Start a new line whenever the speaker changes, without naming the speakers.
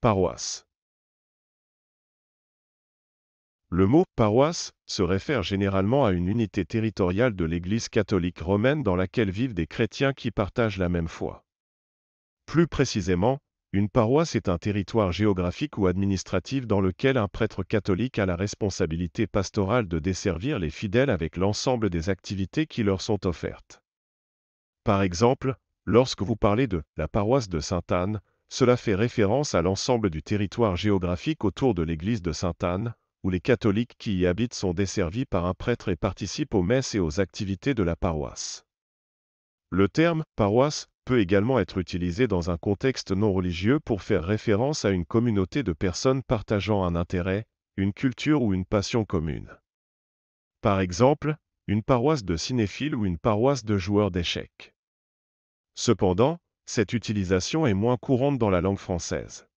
Paroisse. Le mot paroisse se réfère généralement à une unité territoriale de l'Église catholique romaine dans laquelle vivent des chrétiens qui partagent la même foi. Plus précisément, une paroisse est un territoire géographique ou administratif dans lequel un prêtre catholique a la responsabilité pastorale de desservir les fidèles avec l'ensemble des activités qui leur sont offertes. Par exemple, lorsque vous parlez de la paroisse de Sainte-Anne, cela fait référence à l'ensemble du territoire géographique autour de l'église de Sainte-Anne, où les catholiques qui y habitent sont desservis par un prêtre et participent aux messes et aux activités de la paroisse. Le terme paroisse peut également être utilisé dans un contexte non religieux pour faire référence à une communauté de personnes partageant un intérêt, une culture ou une passion commune. Par exemple, une paroisse de cinéphiles ou une paroisse de joueurs d'échecs. Cependant, cette utilisation est moins courante dans la langue
française.